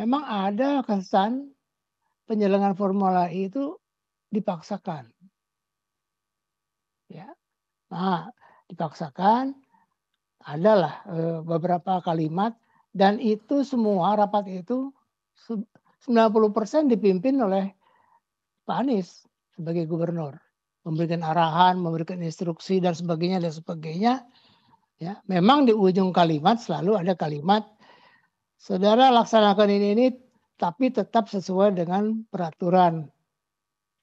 memang ada kesan penyelenggaraan Formula E itu dipaksakan. Ya. Nah, dipaksakan adalah eh, beberapa kalimat dan itu semua rapat itu 90% dipimpin oleh Pak Anies sebagai gubernur, memberikan arahan, memberikan instruksi dan sebagainya dan sebagainya. Ya, memang di ujung kalimat selalu ada kalimat Saudara laksanakan ini ini tapi tetap sesuai dengan peraturan.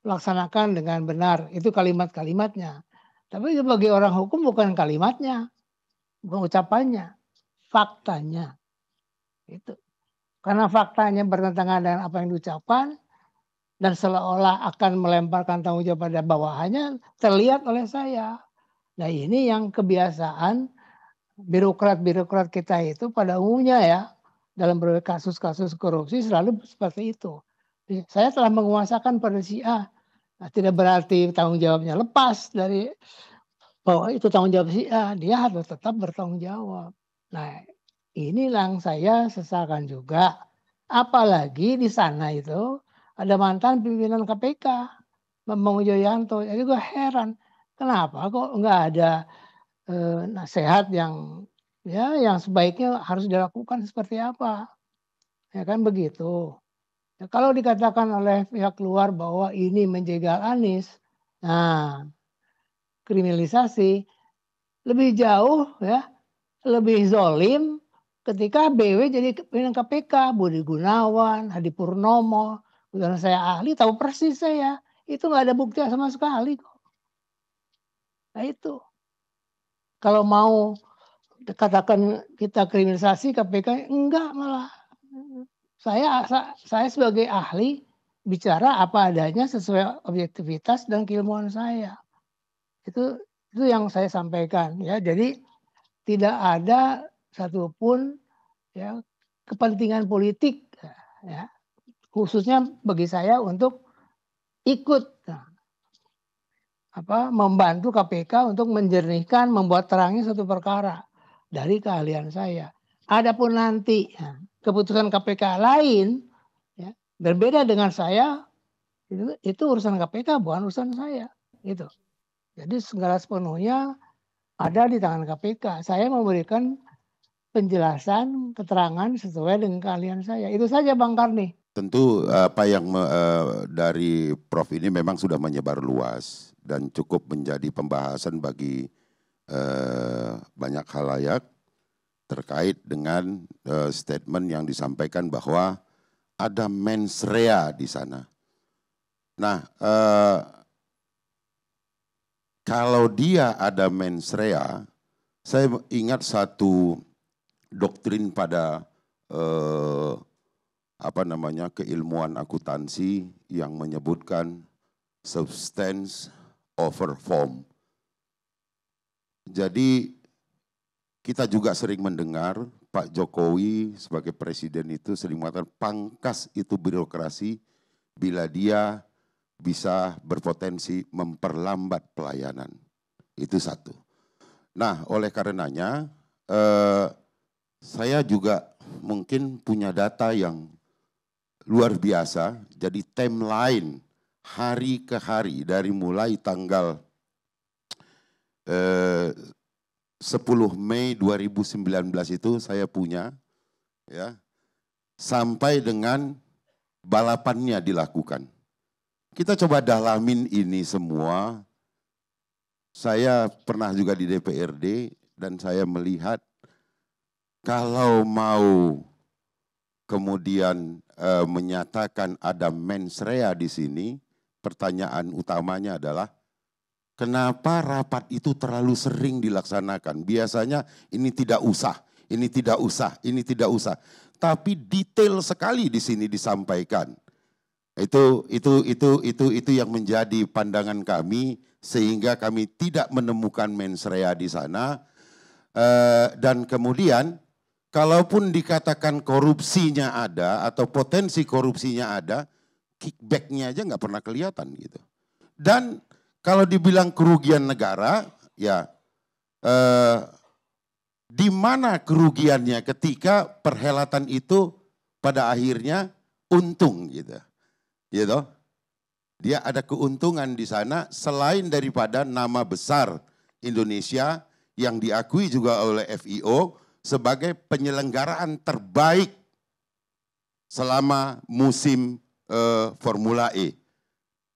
Laksanakan dengan benar. Itu kalimat-kalimatnya. Tapi bagi orang hukum bukan kalimatnya. Bukan ucapannya. Faktanya. Itu. Karena faktanya bertentangan dengan apa yang diucapkan, dan seolah olah akan melemparkan tanggung jawab pada bawahannya terlihat oleh saya. Nah ini yang kebiasaan birokrat-birokrat kita itu pada umumnya ya dalam berbagai kasus-kasus korupsi selalu seperti itu. Saya telah menguasakan pada si A. Nah, tidak berarti tanggung jawabnya lepas dari bahwa itu tanggung jawab si A. Dia harus tetap bertanggung jawab. Nah, ini yang saya sesalkan juga. Apalagi di sana itu ada mantan pimpinan KPK, Bambang Yanto, Jadi gue heran, kenapa kok nggak ada eh, nasihat yang ya yang sebaiknya harus dilakukan seperti apa ya kan begitu ya, kalau dikatakan oleh pihak luar bahwa ini menjegal Anies nah kriminalisasi lebih jauh ya lebih zolim ketika BW jadi pimpinan KPK Budi Gunawan Hadi Purnomo karena saya ahli tahu persis saya itu nggak ada bukti sama sekali kok nah itu kalau mau katakan kita kriminalisasi KPK enggak malah saya saya sebagai ahli bicara apa adanya sesuai objektivitas dan keilmuan saya itu itu yang saya sampaikan ya jadi tidak ada satupun ya kepentingan politik ya khususnya bagi saya untuk ikut nah, apa membantu KPK untuk menjernihkan membuat terangnya satu perkara dari keahlian saya. Adapun nanti ya, keputusan KPK lain ya, berbeda dengan saya itu, itu urusan KPK bukan urusan saya gitu. Jadi segala sepenuhnya ada di tangan KPK. Saya memberikan penjelasan, keterangan sesuai dengan keahlian saya. Itu saja Bang Karni. Tentu eh, apa yang uh, dari Prof ini memang sudah menyebar luas dan cukup menjadi pembahasan bagi Eh, banyak hal layak terkait dengan eh, statement yang disampaikan bahwa ada mens rea di sana. Nah, eh, kalau dia ada mens rea, saya ingat satu doktrin pada eh, apa namanya keilmuan akuntansi yang menyebutkan substance over form. Jadi kita juga sering mendengar Pak Jokowi sebagai presiden itu sering mengatakan pangkas itu birokrasi bila dia bisa berpotensi memperlambat pelayanan. Itu satu. Nah, oleh karenanya eh, saya juga mungkin punya data yang luar biasa. Jadi timeline hari ke hari dari mulai tanggal 10 eh, Mei 2019 itu saya punya ya sampai dengan balapannya dilakukan. Kita coba dalamin ini semua. Saya pernah juga di DPRD dan saya melihat kalau mau kemudian e, menyatakan ada mensrea di sini, pertanyaan utamanya adalah Kenapa rapat itu terlalu sering dilaksanakan? Biasanya ini tidak usah, ini tidak usah, ini tidak usah. Tapi detail sekali di sini disampaikan. Itu itu itu itu itu yang menjadi pandangan kami sehingga kami tidak menemukan mensrea di sana. E, dan kemudian kalaupun dikatakan korupsinya ada atau potensi korupsinya ada, kickbacknya aja nggak pernah kelihatan gitu. Dan kalau dibilang kerugian negara, ya eh, di mana kerugiannya ketika perhelatan itu pada akhirnya untung gitu. Gitu. Dia ada keuntungan di sana selain daripada nama besar Indonesia yang diakui juga oleh FIO sebagai penyelenggaraan terbaik selama musim eh, Formula E.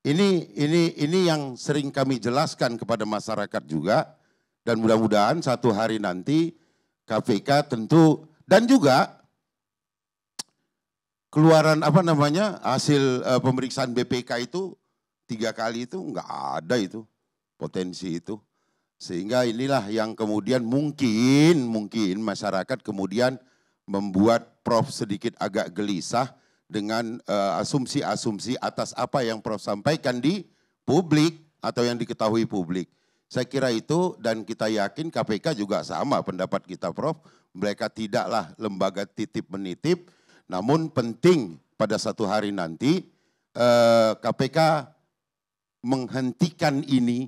Ini ini ini yang sering kami jelaskan kepada masyarakat juga dan mudah-mudahan satu hari nanti KPK tentu dan juga keluaran apa namanya hasil uh, pemeriksaan BPK itu tiga kali itu nggak ada itu potensi itu sehingga inilah yang kemudian mungkin mungkin masyarakat kemudian membuat Prof sedikit agak gelisah dengan eh, asumsi-asumsi uh, atas apa yang Prof sampaikan di publik atau yang diketahui publik. Saya kira itu dan kita yakin KPK juga sama pendapat kita Prof. Mereka tidaklah lembaga titip menitip namun penting pada satu hari nanti eh, KPK menghentikan ini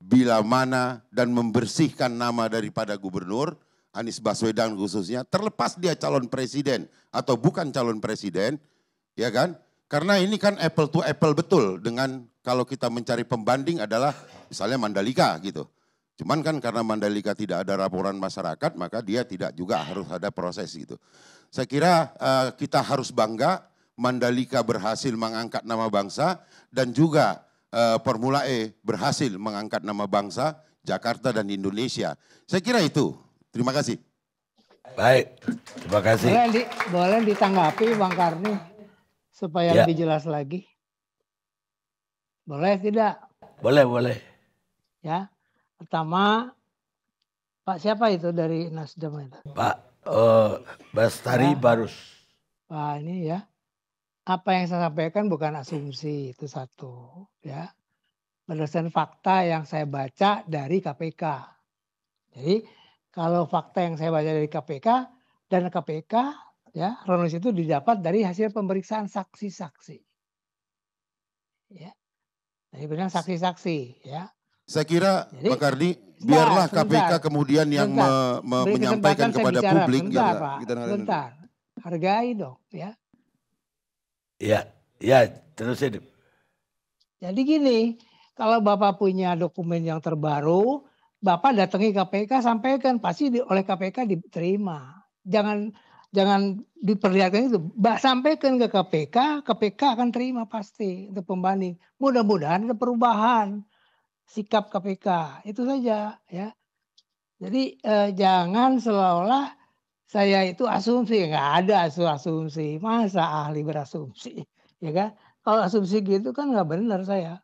bila mana dan membersihkan nama daripada gubernur Anies Baswedan khususnya, terlepas dia calon presiden atau bukan calon presiden, ya kan? Karena ini kan apple to apple betul dengan kalau kita mencari pembanding adalah misalnya Mandalika gitu. Cuman kan karena Mandalika tidak ada laporan masyarakat, maka dia tidak juga harus ada proses gitu. Saya kira uh, kita harus bangga Mandalika berhasil mengangkat nama bangsa dan juga uh, Formula E berhasil mengangkat nama bangsa Jakarta dan Indonesia. Saya kira itu. Terima kasih. Baik, terima kasih. Boleh, di, boleh ditanggapi Bang Karni supaya ya. lebih jelas lagi. Boleh tidak? Boleh, boleh. Ya, pertama Pak siapa itu dari Nasdem itu? Pak uh, eh, Bastari ya. Barus. pak ini ya, apa yang saya sampaikan bukan asumsi itu satu ya, berdasarkan fakta yang saya baca dari KPK. Jadi kalau fakta yang saya baca dari KPK dan KPK ya Ronus itu didapat dari hasil pemeriksaan saksi-saksi. Ya. jadi benar saksi-saksi ya. Saya kira Jadi, Pak Kardi biarlah sebentar, KPK sebentar, kemudian yang sebentar, me, me, menyampaikan kepada bicara, publik gitu, sebentar, ya, Pak, kita sebentar. Hargai dong ya. Ya, ya terusin. Jadi gini, kalau Bapak punya dokumen yang terbaru, Bapak datangi KPK sampaikan pasti di, oleh KPK diterima. Jangan jangan diperlihatkan itu. Bapak sampaikan ke KPK, KPK akan terima pasti untuk pembanding. Mudah-mudahan ada perubahan sikap KPK. Itu saja ya. Jadi eh, jangan seolah-olah saya itu asumsi nggak ada asumsi masa ahli berasumsi ya kan kalau asumsi gitu kan nggak benar saya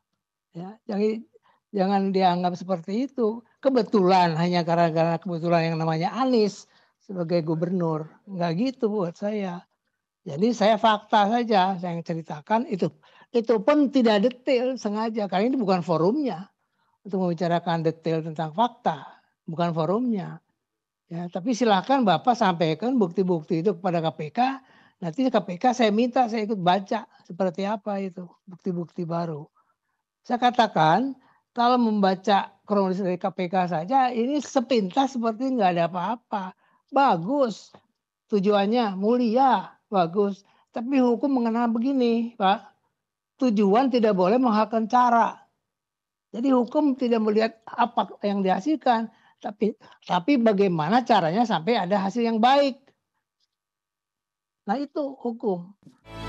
ya jangan jangan dianggap seperti itu kebetulan hanya karena kebetulan yang namanya Anies sebagai gubernur. nggak gitu buat saya. Jadi saya fakta saja saya yang ceritakan itu. Itu pun tidak detail sengaja karena ini bukan forumnya untuk membicarakan detail tentang fakta, bukan forumnya. Ya, tapi silahkan Bapak sampaikan bukti-bukti itu kepada KPK. Nanti KPK saya minta saya ikut baca seperti apa itu bukti-bukti baru. Saya katakan kalau membaca kronologis dari KPK saja ini sepintas seperti nggak ada apa-apa. Bagus, tujuannya mulia, bagus. Tapi hukum mengenal begini, Pak. Tujuan tidak boleh menghalalkan cara. Jadi hukum tidak melihat apa yang dihasilkan, tapi tapi bagaimana caranya sampai ada hasil yang baik. Nah itu hukum.